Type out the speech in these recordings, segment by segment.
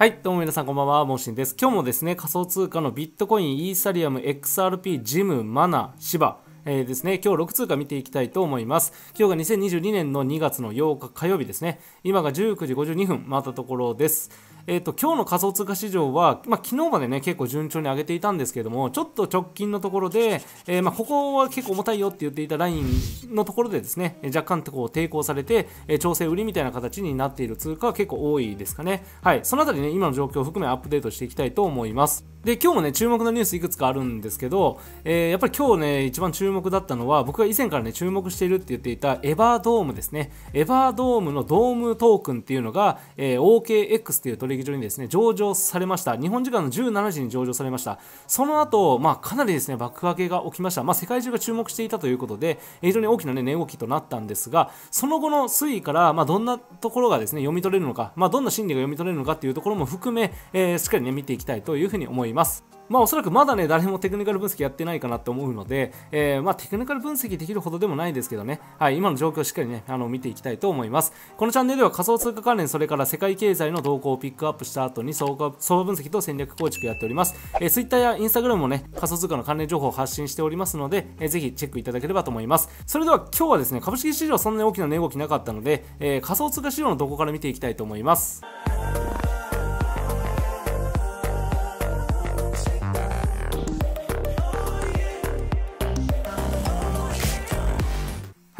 はい、どうも皆さんこんばんは、モーシンです。今日もですね、仮想通貨のビットコイン、イーサリアム、XRP、ジム、マナ、シバ、えー、ですね、今日6通貨見ていきたいと思います。今日が2022年の2月の8日火曜日ですね、今が19時52分、回ったところです。えっ、ー、と、今日の仮想通貨市場は、まあ、昨日までね、結構順調に上げていたんですけども、ちょっと直近のところで、えー、まあ、ここは結構重たいよって言っていたラインのところでですね、若干こう抵抗されて、え調整売りみたいな形になっている通貨は結構多いですかね。はい。そのあたりね、今の状況を含めアップデートしていきたいと思います。で、今日もね、注目のニュースいくつかあるんですけど、えー、やっぱり今日ね、一番注目だったのは、僕が以前からね、注目しているって言っていたエバードームですね。エバードームのドームトークンっていうのが、えー、OKX っていう取り場にですね上場されました日本時間の17時に上場されましたその後、まあ、かなりですね爆上げが起きました、まあ、世界中が注目していたということで非常に大きな、ね、値動きとなったんですがその後の推移から、まあ、どんなところがですね読み取れるのか、まあ、どんな心理が読み取れるのかというところも含め、えー、しっかり、ね、見ていきたいというふうに思います。まあ、おそらくまだね、誰もテクニカル分析やってないかなと思うので、えー、まあ、テクニカル分析できるほどでもないですけどね、はい、今の状況をしっかりね、あの、見ていきたいと思います。このチャンネルでは仮想通貨関連、それから世界経済の動向をピックアップした後に相場分析と戦略構築やっております。えー、Twitter や Instagram もね、仮想通貨の関連情報を発信しておりますので、えー、ぜひチェックいただければと思います。それでは今日はですね、株式市場そんなに大きな値動きなかったので、えー、仮想通貨市場の動向から見ていきたいと思います。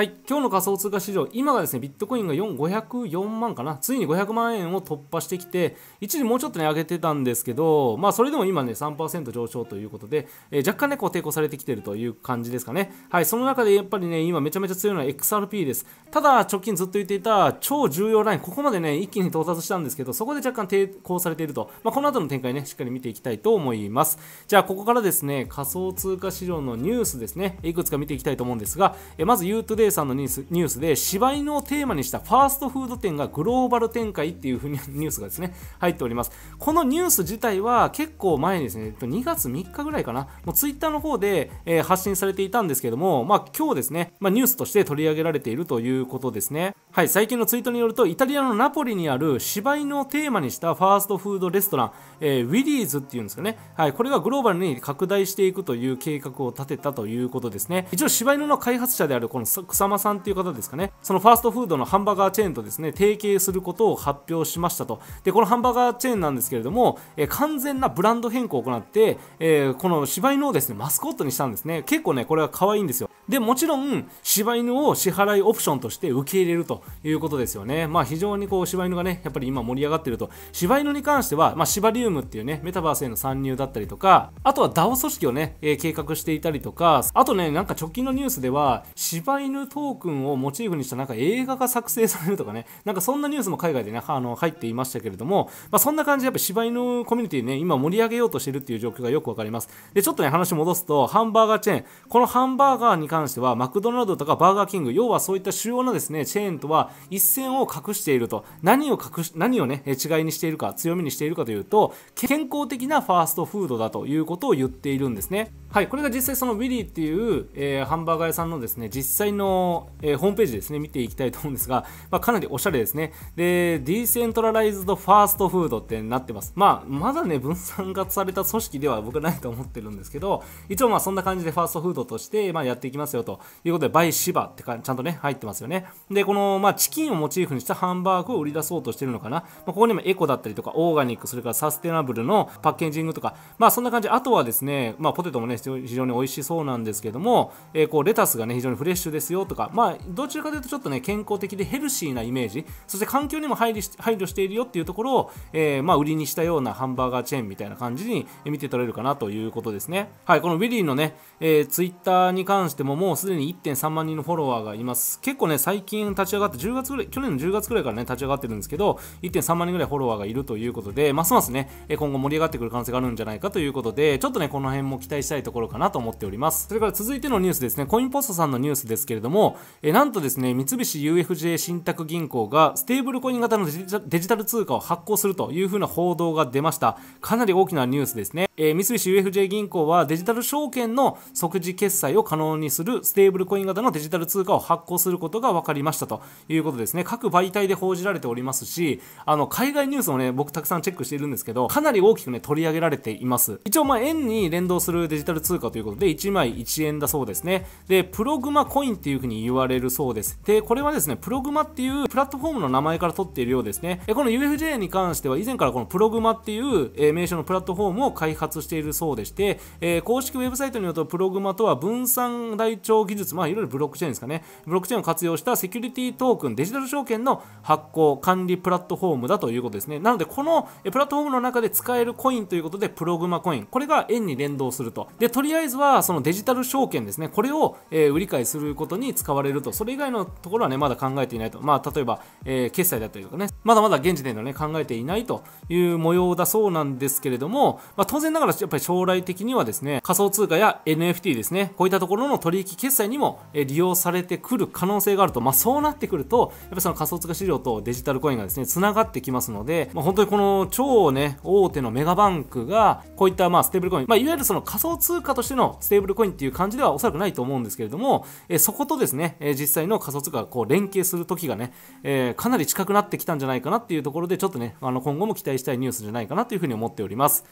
はい、今日の仮想通貨市場、今がですね、ビットコインが4 504万かな、ついに500万円を突破してきて、一時もうちょっとね、上げてたんですけど、まあ、それでも今ね、3%上昇ということで、えー、若干ね、こう抵抗されてきてるという感じですかね。はい、その中でやっぱりね、今めちゃめちゃ強いのは XRP です。ただ、直近ずっと言っていた超重要ライン、ここまでね、一気に到達したんですけど、そこで若干抵抗されていると、まあ、この後の展開ね、しっかり見ていきたいと思います。じゃあ、ここからですね、仮想通貨市場のニュースですね、いくつか見ていきたいと思うんですが、えー、まず、ユートデーさんのニュースニュースで柴犬をテーマにしたファーストフード店がグローバル展開っていう風にニュースがですね入っておりますこのニュース自体は結構前にですね2月3日ぐらいかなもうツイッターの方で、え発信されていたんですけどもまあ今日ですね、まあ、ニュースとして取り上げられているということですねはい最近のツイートによるとイタリアのナポリにある柴犬をテーマにしたファーストフードレストラン、えー、ウィリーズっていうんですかねはいこれがグローバルに拡大していくという計画を立てたということですね一応柴犬の開発者であるこの様さんっていう方ですかね、そのファーストフードのハンバーガーチェーンとですね、提携することを発表しましたと。で、このハンバーガーチェーンなんですけれども、えー、完全なブランド変更を行って、えー、この芝居のですね、マスコットにしたんですね。結構ね、これは可愛いんですよ。でもちろん柴犬を支払いオプションとして受け入れるということですよねまあ非常にこう柴犬がねやっぱり今盛り上がってると柴犬に関してはまあシバリウムっていうねメタバースへの参入だったりとかあとは DAO 組織をね、えー、計画していたりとかあとねなんか直近のニュースでは柴犬トークンをモチーフにしたなんか映画が作成されるとかねなんかそんなニュースも海外でねあの入っていましたけれども、まあ、そんな感じでやっぱ柴犬コミュニティね今盛り上げようとしてるっていう状況がよくわかりますでちょっとね話戻すとハンバーガーチェーンこのハンバーガーに関関してはマクドナルドとかバーガーキング要はそういった主要なですねチェーンとは一線を画していると何を隠し何をね違いにしているか強みにしているかというと健康的なファーストフードだということを言っているんですねはいこれが実際そのウィリーっていう、えー、ハンバーガー屋さんのですね実際の、えー、ホームページですね見ていきたいと思うんですが、まあ、かなりおしゃれですねでディーセントラライズドファーストフードってなってますまあまだね分散化された組織では僕はないと思ってるんですけど一応まあそんな感じでファーストフードとして、まあ、やっていきますますよということで、バイシバってかちゃんとね、入ってますよね。で、この、まあ、チキンをモチーフにしたハンバーグを売り出そうとしてるのかな。まあ、ここにもエコだったりとか、オーガニック、それからサステナブルのパッケージングとか、まあ、そんな感じ。あとはですね、まあ、ポテトもね、非常に美味しそうなんですけども、えー、こう、レタスがね、非常にフレッシュですよとか、まあ、どちらかというとちょっとね、健康的でヘルシーなイメージ、そして環境にも配慮し配慮しているよっていうところを、えー、まあ、売りにしたようなハンバーガーチェーンみたいな感じに見て取れるかなということですね。はい、このウィリーのね、えー、ツイッターに関しても、もうすでに1.3万人のフォロワーがいます。結構ね、最近立ち上がって、10月ぐらい、去年の10月ぐらいからね、立ち上がってるんですけど、1.3万人ぐらいフォロワーがいるということで、ますますね、今後盛り上がってくる可能性があるんじゃないかということで、ちょっとね、この辺も期待したいところかなと思っております。それから続いてのニュースですね、コインポストさんのニュースですけれども、えなんとですね、三菱 UFJ 信託銀行がステーブルコイン型のデジタル通貨を発行するというふうな報道が出ました。かなり大きなニュースですね。えー、三菱 UFJ 銀行はデジタル証券の即時決済を可能にするステーブルコイン型のデジタル通貨を発行することが分かりましたということですね各媒体で報じられておりますしあの海外ニュースもね僕たくさんチェックしているんですけどかなり大きくね取り上げられています一応まあ円に連動するデジタル通貨ということで1枚1円だそうですねでプログマコインっていうふうに言われるそうですでこれはですねプログマっていうプラットフォームの名前から取っているようですねこの UFJ に関しては以前からこのプログマっていう名称のプラットフォームを開発しているそうでして、えー、公式ウェブサイトによるとプログマとは分散台帳技術、まあ、いろいろブロックチェーンですかね、ブロックチェーンを活用したセキュリティトークン、デジタル証券の発行、管理プラットフォームだということですね。なので、このプラットフォームの中で使えるコインということで、プログマコイン、これが円に連動すると。で、とりあえずはそのデジタル証券ですね、これを、えー、売り買いすることに使われると、それ以外のところはね、まだ考えていないと。まあ、例えば、えー、決済だったりとかね、まだまだ現時点ではね、考えていないという模様だそうなんですけれども、まあ、当然ながらやっぱり将来的にはですね、仮想通貨や NFT ですね、こういったところの取引決済にも利用されてくる可能性があると、まあ、そうなってくると、やっぱその仮想通貨市場とデジタルコインがですね、繋がってきますので、まあ、本当にこの超ね、大手のメガバンクが、こういったまあステーブルコイン、まあ、いわゆるその仮想通貨としてのステーブルコインっていう感じではおそらくないと思うんですけれども、えそことですね、え実際の仮想通貨がこう連携する時がね、えかなり近くなってきたんじゃないかなっていうところで、ちょっとね、あの今後も期待したいニュースじゃないかなというふうに思っております。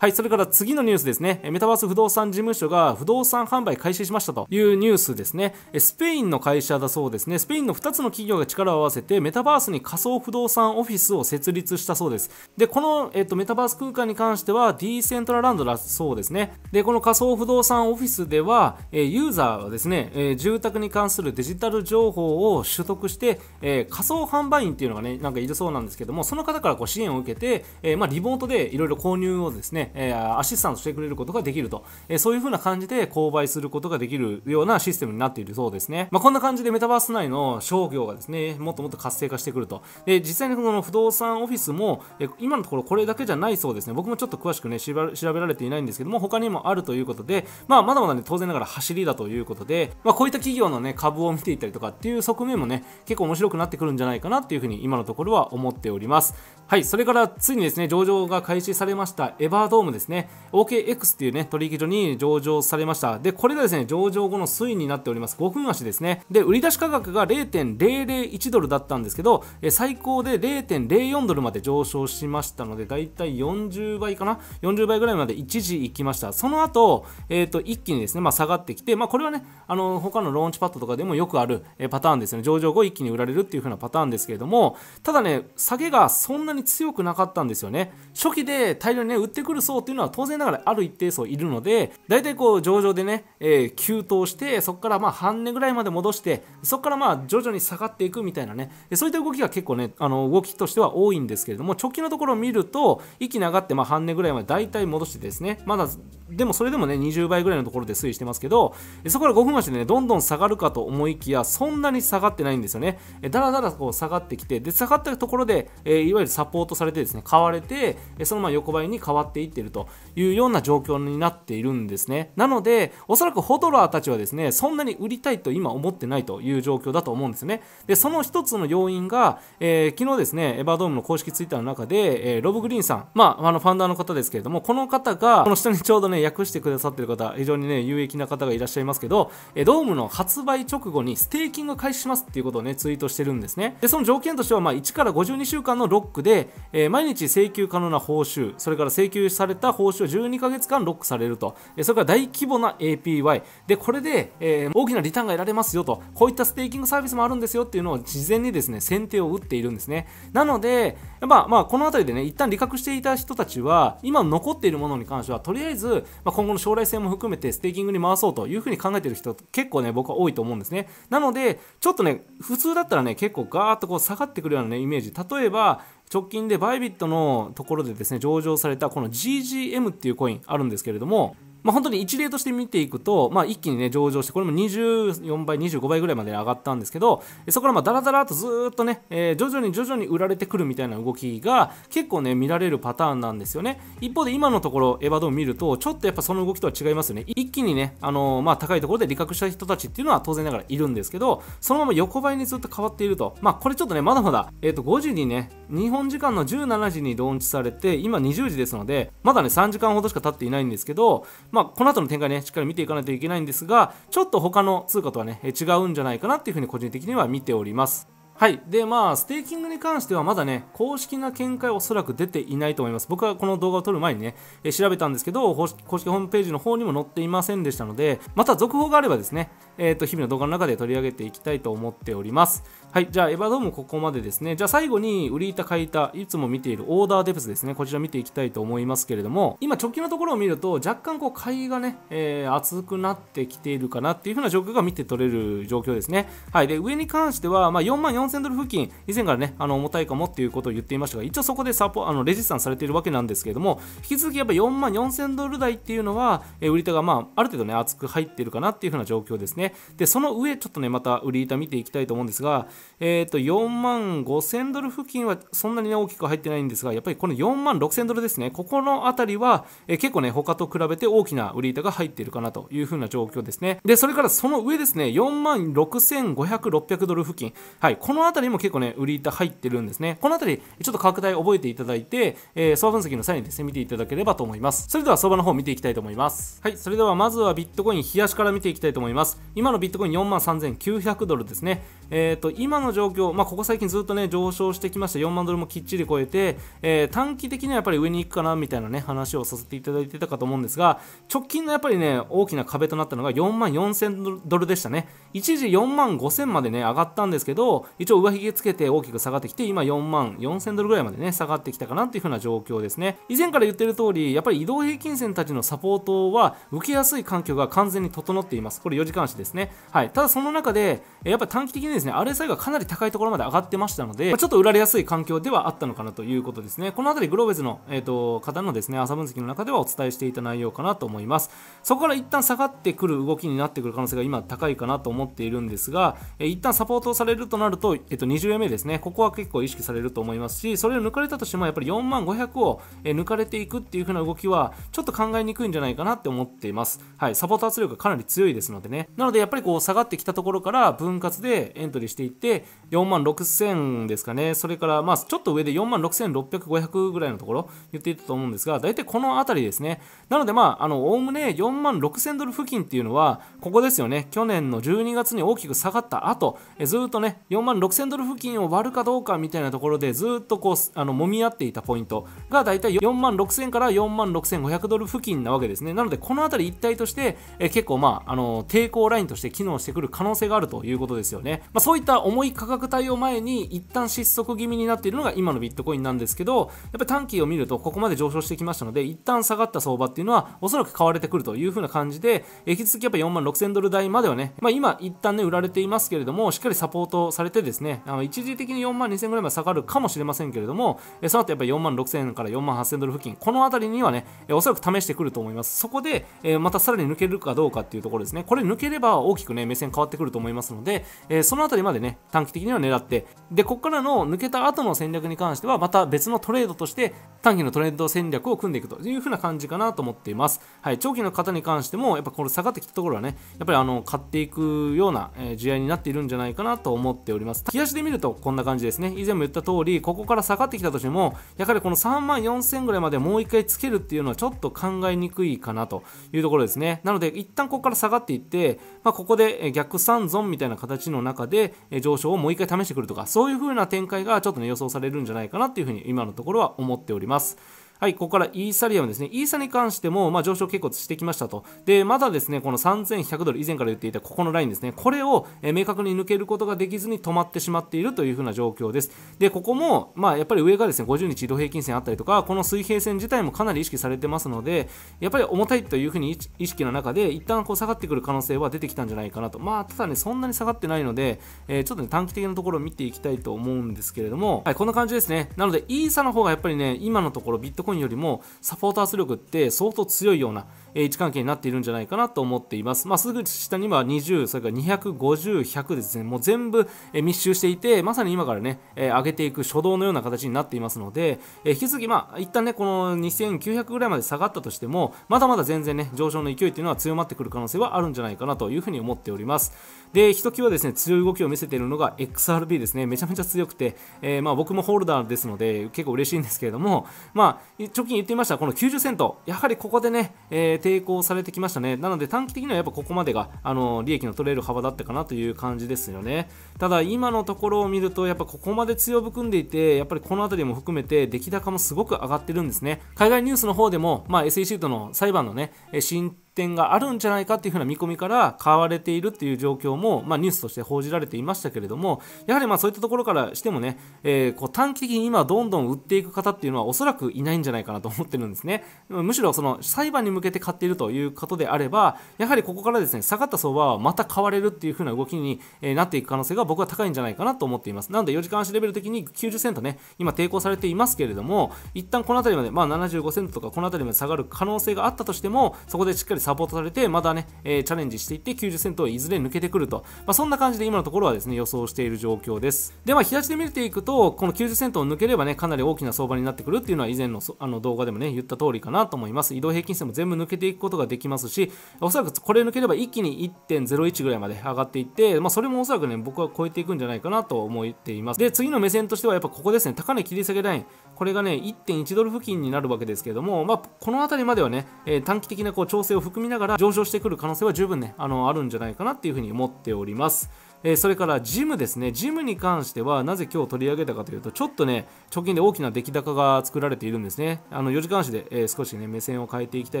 はい、それから次のニュースですね。メタバース不動産事務所が不動産販売開始しましたというニュースですね。スペインの会社だそうですね。スペインの2つの企業が力を合わせてメタバースに仮想不動産オフィスを設立したそうです。で、この、えっと、メタバース空間に関してはディーセントラランドだそうですね。で、この仮想不動産オフィスでは、えユーザーはですね、え住宅に関するデジタル情報を取得して、え仮想販売員っていうのがね、なんかいるそうなんですけども、その方からこう支援を受けて、えまあ、リモートでいろいろ購入をですね、えアシスタントしてくれることができると、えそういう風な感じで購買することができるようなシステムになっているそうですね。まあ、こんな感じでメタバース内の商業がですね、もっともっと活性化してくると。で、実際にこの不動産オフィスも、え今のところこれだけじゃないそうですね。僕もちょっと詳しくね、調べられていないんですけども、他にもあるということで、まあ、まだまだね、当然ながら走りだということで、まあ、こういった企業のね、株を見ていったりとかっていう側面もね、結構面白くなってくるんじゃないかなっていうふうに今のところは思っております。はい、それからついにですね、上場が開始されました、エバードームですね、OKX というね、取引所に上場されました。で、これがですね、上場後の推移になっております。5分足ですね。で、売り出し価格が0.001ドルだったんですけど、最高で0.04ドルまで上昇しましたので、だいたい40倍かな ?40 倍ぐらいまで一時行きました。その後、えっ、ー、と、一気にですね、まあ、下がってきて、まあ、これはね、あの、他のローンチパッドとかでもよくあるパターンですね。上場後一気に売られるっていう風なパターンですけれども、ただね、下げがそんなにに強くなかったんですよね。初期で大量にね、売ってくる層っていうのは当然ながらある一定層いるので、大体こう上場でね、えー、急騰して、そこからまあ半値ぐらいまで戻して、そこからまあ徐々に下がっていくみたいなね、そういった動きが結構ね、あの動きとしては多いんですけれども、直近のところを見ると、息上がってまあ半値ぐらいまで大体戻してですね、まだ、でもそれでもね、20倍ぐらいのところで推移してますけど、そこから5分足でね、どんどん下がるかと思いきや、そんなに下がってないんですよね。だらだらこう下がってきて、で、下がったところで、えー、いわゆるサポートされてですね買われてそのまま横ばいに変わっていっているというような状況になっているんですねなのでおそらくホドラーたちはですねそんなに売りたいと今思ってないという状況だと思うんですよねでその一つの要因が、えー、昨日ですねエバードームの公式ツイッターの中で、えー、ロブ・グリーンさんまああのファンダーの方ですけれどもこの方がこの下にちょうどね訳してくださってる方非常にね有益な方がいらっしゃいますけど、えドームの発売直後にステーキング開始しますっていうことをねツイートしてるんですねでその条件としてはまあ1から52週間のロックでで、えー、毎日請求可能な報酬それから請求された報酬を12ヶ月間ロックされると、えそれから大規模な APY でこれで、えー、大きなリターンが得られますよとこういったステーキングサービスもあるんですよっていうのを事前にですね選定を打っているんですねなので、まあ、まあこの辺りでね一旦利確していた人たちは今残っているものに関してはとりあえず、まあ、今後の将来性も含めてステーキングに回そうというふうに考えている人結構ね僕は多いと思うんですねなのでちょっとね普通だったらね結構ガーッとこう下がってくるようなねイメージ例えば直近でバイビットのところでですね上場されたこの GGM っていうコインあるんですけれどもまあ、本当に一例として見ていくと、まあ、一気に、ね、上場してこれも24倍、25倍ぐらいまで上がったんですけどそこからまだらだらとずっとね、えー、徐々に徐々に売られてくるみたいな動きが結構ね見られるパターンなんですよね一方で今のところエヴァドーム見るとちょっとやっぱその動きとは違いますよね一気にね、あのー、まあ、高いところで利確した人たちっていうのは当然ながらいるんですけどそのまま横ばいにずっと変わっていると、まあ、これちょっとねまだまだ、えー、と5時にね日本時間の17時にローンチされて今20時ですのでまだね3時間ほどしか経っていないんですけどまあ、この後の展開ね、しっかり見ていかないといけないんですが、ちょっと他の通貨とはね、違うんじゃないかなっていうふうに個人的には見ております。はい。で、まあ、ステーキングに関してはまだね、公式な見解おそらく出ていないと思います。僕はこの動画を撮る前にね、え調べたんですけど、公式ホームページの方にも載っていませんでしたので、また続報があればですね、えっ、ー、と、日々の動画の中で取り上げていきたいと思っております。はい、じゃあエヴァドームここまでですね。じゃあ最後に売り板買い板、いつも見ているオーダーデプスですね。こちら見ていきたいと思いますけれども、今直近のところを見ると若干こう買いがね、えー、厚くなってきているかなっていう風な状況が見て取れる状況ですね。はい、で、上に関しては、まあ、4万4000ドル付近、以前からね、あの重たいかもっていうことを言っていましたが、一応そこでサポあのレジスタンスされているわけなんですけれども、引き続きやっぱ4万4000ドル台っていうのは、えー、売り板がまあ、ある程度ね、厚く入ってるかなっていう風な状況ですね。で、その上、ちょっとね、また売り板見ていきたいと思うんですが、えー、と4万5000ドル付近はそんなに、大きく入ってないんですが、やっぱりこの4万6000ドルですね、ここのあたりは、え結構ね、他と比べて大きな売り板が入っているかなというふうな状況ですね。で、それからその上ですね、4万6500、600ドル付近、はい、このあたりも結構ね、売り板入ってるんですね。このあたり、ちょっと拡大覚えていただいて、えー、相場分析の際にですね、見ていただければと思います。それでは相場の方見ていきたいと思います。はい、それではまずはビットコイン、冷やしから見ていきたいと思います。今のビットコイン4万3900ドルですね。えっ、ー、と、今の状況、まあ、ここ最近ずっとね上昇してきまして4万ドルもきっちり超えて、えー、短期的にはやっぱり上に行くかなみたいなね話をさせていただいてたかと思うんですが直近のやっぱりね大きな壁となったのが4万4000ドルでしたね一時4万5000までね上がったんですけど一応上髭つけて大きく下がってきて今4万4000ドルぐらいまでね下がってきたかなっていう風な状況ですね以前から言ってる通りやっぱり移動平均線たちのサポートは受けやすい環境が完全に整っていますこれ4時間足ですねはいただその中でやっぱり短期的にですね RSI がかなり高いところまで上がってましたので、まあ、ちょっと売られやすい環境ではあったのかなということですね。この辺りグローベズの、えーと、方のですね、朝分析の中ではお伝えしていた内容かなと思います。そこから一旦下がってくる動きになってくる可能性が今高いかなと思っているんですが、えー、一旦サポートされるとなると、えっ、ー、と、20円目ですね、ここは結構意識されると思いますし、それを抜かれたとしてもやっぱり4万500を抜かれていくっていう風な動きは、ちょっと考えにくいんじゃないかなって思っています。はい、サポート圧力がかなり強いですのでね。なのでやっぱりこう下がってきたところから分割でエントリーしていって、で4万6000ですかねそれからまあちょっと上で4万6600500ぐらいのところ言っていたと思うんですが大体この辺りですねなのでまああのおおむね4万6000ドル付近っていうのはここですよね去年の12月に大きく下がった後えずっとね4万6000ドル付近を割るかどうかみたいなところでずっとこうあの揉み合っていたポイントが大体4万6000から4万6500ドル付近なわけですねなのでこの辺り一体としてえ結構まああの抵抗ラインとして機能してくる可能性があるということですよね、まあ、そういった思重い価格帯を前に一旦失速気味になっているのが今のビットコインなんですけどやっぱり短期を見るとここまで上昇してきましたので一旦下がった相場っていうのはおそらく買われてくるという風な感じで引き続きやっぱ4万6000ドル台まではね、まあ、今一旦ね売られていますけれどもしっかりサポートされてですねあの一時的に4万2000ぐらいまで下がるかもしれませんけれどもその後やっぱり4万6000から4万8000ドル付近この辺りにはねおそらく試してくると思いますそこでまたさらに抜けるかどうかっていうところですねこれ抜ければ大きくね目線変わってくると思いますのでその辺りまでね短期的には狙って、で、ここからの抜けた後の戦略に関しては、また別のトレードとして、短期のトレード戦略を組んでいくという風な感じかなと思っています。はい、長期の方に関しても、やっぱこれ下がってきたところはね、やっぱりあの、買っていくような、えー、試合になっているんじゃないかなと思っております。日足で見るとこんな感じですね。以前も言った通り、ここから下がってきたとしても、やはりこの3万4000ぐらいまでもう一回つけるっていうのはちょっと考えにくいかなというところですね。なので、一旦ここから下がっていって、まあ、ここで逆三存みたいな形の中で、えー、上昇渉をもう一回試してくるとかそういう風な展開がちょっとね予想されるんじゃないかなっていう風に今のところは思っておりますはい、ここからイーサリアムですね。イーサに関しても、まあ、上昇結構してきましたと。で、まだですね、この3100ドル、以前から言っていたここのラインですね。これを、え明確に抜けることができずに止まってしまっているというふうな状況です。で、ここも、まあ、やっぱり上がですね、50日移動平均線あったりとか、この水平線自体もかなり意識されてますので、やっぱり重たいというふうに意識の中で、一旦こう下がってくる可能性は出てきたんじゃないかなと。まあ、ただね、そんなに下がってないので、えー、ちょっとね、短期的なところを見ていきたいと思うんですけれども、はい、こんな感じですね。なので、イーサの方がやっぱりね、今のところビットコインコよりもサポーター圧力って相当強いようなえ位置関係になっているんじゃないかなと思っています。まあ、すぐ下には20、それから250、100ですね、もう全部、え密集していて、まさに今からね、え上げていく初動のような形になっていますので、え引き続き、まあ、一旦ね、この2900ぐらいまで下がったとしても、まだまだ全然ね、上昇の勢いっていうのは強まってくる可能性はあるんじゃないかなというふうに思っております。で、ひときわですね、強い動きを見せているのが XRB ですね、めちゃめちゃ強くて、えー、まあ、僕もホルダーですので、結構嬉しいんですけれども、まあ、直近言っていました、この90セント、やはりここでね、えー抵抗されてきましたね。なので短期的にはやっぱここまでが、あの利益の取れる幅だったかなという感じですよね。ただ今のところを見ると、やっぱここまで強含んでいて、やっぱりこの辺りも含めて出来高もすごく上がってるんですね。海外ニュースの方でも、まあ、SEC との裁判のね、進展があるんじゃないかっていうふうな見込みから買われているっていう状況も、まあ、ニュースとして報じられていましたけれどもやはりまあそういったところからしてもね、えー、こう短期的に今どんどん売っていく方っていうのはおそらくいないんじゃないかなと思ってるんですねむしろその裁判に向けて買っているということであればやはりここからですね下がった相場はまた買われるっていうふうな動きになっていく可能性が僕は高いんじゃないかなと思っていますなので4時間足レベル的に90セントね今抵抗されていますけれども一旦この辺りまで、まあ、75セントとかこの辺りまで下がる可能性があったとしてもそこでしっかりりサポートされて、またね、えー、チャレンジしていって90セントをいずれ抜けてくると、まあ、そんな感じで今のところはですね、予想している状況です。で、まあ、日立で見ていくと、この90セントを抜ければね、かなり大きな相場になってくるっていうのは以前のあの動画でもね、言った通りかなと思います。移動平均線も全部抜けていくことができますし、おそらくこれ抜ければ一気に1.01ぐらいまで上がっていって、まあ、それもおそらくね、僕は超えていくんじゃないかなと思っています。で、次の目線としてはやっぱここですね、高値切り下げライン。これがね、1.1ドル付近になるわけですけども、まあ、この辺りまではね、えー、短期的なこう調整を含みながら上昇してくる可能性は十分ね、あの、あるんじゃないかなっていうふうに思っております。えー、それからジムですね、ジムに関してはなぜ今日取り上げたかというと、ちょっとね、貯金で大きな出来高が作られているんですね。あの4時間足で、えー、少しね、目線を変えていきた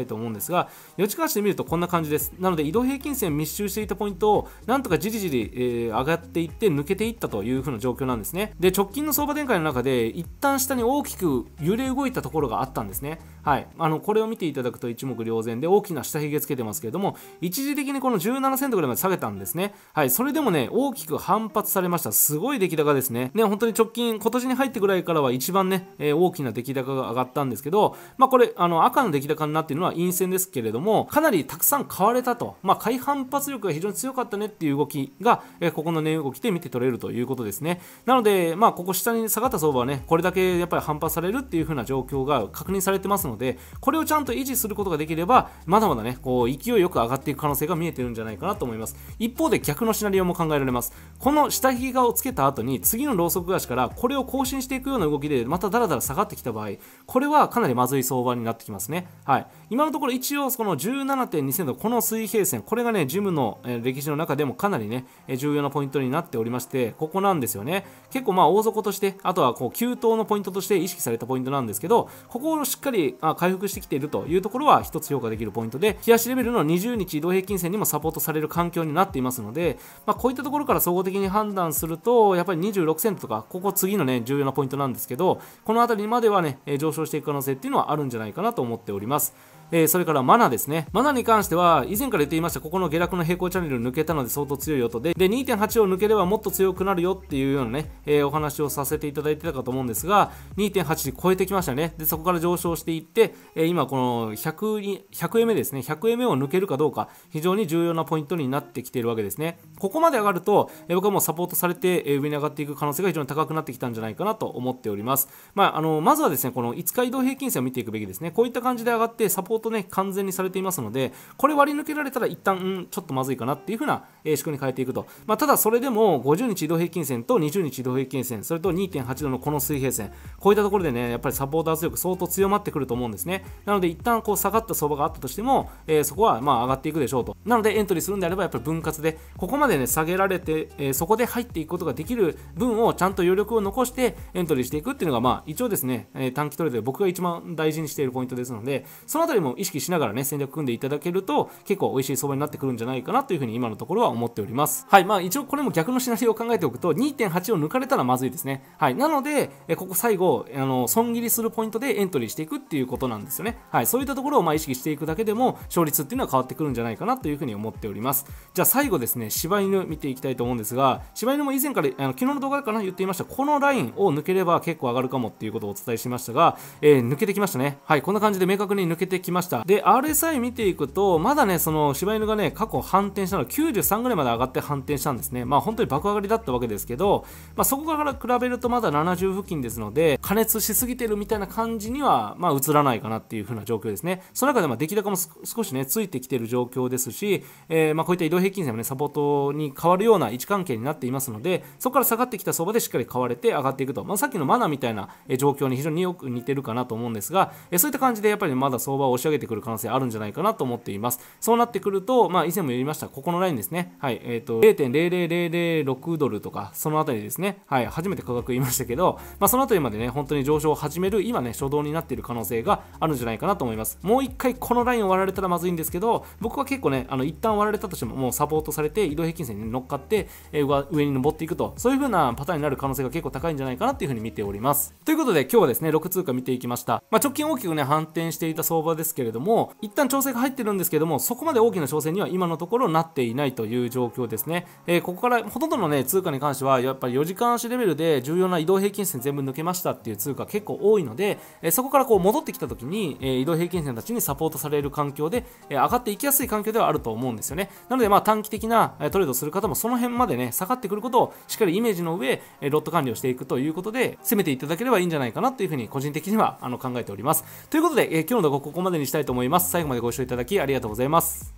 いと思うんですが、4時間足で見るとこんな感じです。なので、移動平均線密集していたポイントを、なんとかじりじり、え上がっていって、抜けていったというふうな状況なんですね。で、直近の相場展開の中で、一旦下に大きく揺れ動いたところがあったんですね。はい。あの、これを見ていただくと一目瞭然で、大きな下髭つけてますけれども、一時的にこの17セントぐらいまで下げたんですね。はい。それでもね、大きく反発されました。すごい出来高ですね。ね、本当に直近、今年に入ってぐらいからは一番ね、えー、大きな出来高が上がったんですけど、まあこれ、あの、赤の出来高になっているのは陰線ですけれども、かなりたくさん買われたと、まあ買い反発力が非常に強かったねっていう動きが、えー、ここの値動きで見て取れるということですね。なので、まあここ下に下がった相場はね、これだけやっぱり反発されるっていう風な状況が確認されてますので、これをちゃんと維持することができれば、まだまだね、こう勢いよく上がっていく可能性が見えてるんじゃないかなと思います。一方で逆のシナリオも考えられますこの下髭をつけた後に次のローソク足からこれを更新していくような動きでまただらだら下がってきた場合これはかなりまずい相場になってきますねはい今のところ一応この17.2セントこの水平線これがねジムの歴史の中でもかなりね重要なポイントになっておりましてここなんですよね結構まあ大底としてあとはこう急騰のポイントとして意識されたポイントなんですけどここをしっかり回復してきているというところは1つ評価できるポイントで冷やしレベルの20日移動平均線にもサポートされる環境になっていますので、まあ、こういったところから総合的に判断するとやっぱり26セントとかここ次のね重要なポイントなんですけどこの辺りまではね上昇していく可能性っていうのはあるんじゃないかなと思っております。えー、それからマナですね。マナに関しては、以前から言っていました、ここの下落の平行チャンネル抜けたので相当強い音で、で2.8を抜ければもっと強くなるよっていうようなね、えー、お話をさせていただいてたかと思うんですが、2.8超えてきましたね。で、そこから上昇していって、えー、今この100 100円目ですね。100円目を抜けるかどうか、非常に重要なポイントになってきているわけですね。ここまで上がると、えー、僕はもうサポートされて、えー、上に上がっていく可能性が非常に高くなってきたんじゃないかなと思っております。まあ、あの、まずはですね、この5日移動平均線を見ていくべきですね。こういった感じで上がってサポート相ね完全にされていますのでこれ割り抜けられたら一旦、うん、ちょっとまずいかなっていう風な、え仕組みに変えていくと、まあ、ただそれでも50日移動平均線と20日移動平均線それと2.8度のこの水平線こういったところでねやっぱりサポーター圧力相当強まってくると思うんですねなので一旦こう下がった相場があったとしても、えー、そこはまあ上がっていくでしょうとなのでエントリーするんであればやっぱり分割でここまでね下げられて、えー、そこで入っていくことができる分をちゃんと余力を残してエントリーしていくっていうのがまあ一応ですね、え短期トレードで僕が一番大事にしているポイントですのでそのあたりも分意識しながらね戦略組んでいただけると結構美味しい相場になってくるんじゃないかなというふうに今のところは思っておりますはいまあ一応これも逆のシナリオを考えておくと2.8を抜かれたらまずいですねはいなのでここ最後あの損切りするポイントでエントリーしていくっていうことなんですよねはいそういったところをまあ意識していくだけでも勝率っていうのは変わってくるんじゃないかなというふうに思っておりますじゃあ最後ですね柴犬見ていきたいと思うんですが柴犬も以前からあの昨日の動画かな言っていましたこのラインを抜ければ結構上がるかもっていうことをお伝えしましたが、えー、抜けてきましたねはいこんな感じで明確に抜けてきましたましたで RSI 見ていくとまだねその柴犬がね過去反転したのは93ぐらいまで上がって反転したんですねまあ本当に爆上がりだったわけですけど、まあ、そこから比べるとまだ70付近ですので加熱しすぎてるみたいな感じにはまあ映らないかなっていう風な状況ですねその中でま出来高も少しねついてきてる状況ですし、えー、まこういった移動平均線もねサポートに変わるような位置関係になっていますのでそこから下がってきた相場でしっかり買われて上がっていくと、まあ、さっきのマナみたいな状況に非常によく似てるかなと思うんですがそういった感じでやっぱりまだ相場をし上げてくる可能性あるんじゃないかなと思っています。そうなってくると、まあ、以前も言いました、ここのラインですね。はい、えっ、ー、と、0.00006ドルとか、その辺りですね。はい、初めて価格言いましたけど、まあ、その辺りまでね、本当に上昇を始める、今ね、初動になっている可能性があるんじゃないかなと思います。もう一回このラインを割られたらまずいんですけど、僕は結構ね、あの、一旦割られたとしても、もうサポートされて、移動平均線に乗っかって、えー、上に登っていくと、そういう風なパターンになる可能性が結構高いんじゃないかなっていう風に見ております。ということで、今日はですね、6通貨見ていきました。まあ、直近大きくね、反転していた相場ですですけれども一旦調整が入ってるんですけどもそこまで大きな調整には今のところなっていないという状況ですね、えー、ここからほとんどの、ね、通貨に関してはやっぱり4時間足レベルで重要な移動平均線全部抜けましたっていう通貨結構多いので、えー、そこからこう戻ってきた時に、えー、移動平均線たちにサポートされる環境で、え上がっていきやすい環境ではあると思うんですよねなのでまあ短期的なトレードする方もその辺までね下がってくることをしっかりイメージの上ロット管理をしていくということで攻めていただければいいんじゃないかなというふうに個人的にはあの考えておりますということで、え今日の動画ここまでにしたいと思います最後までご視聴いただきありがとうございます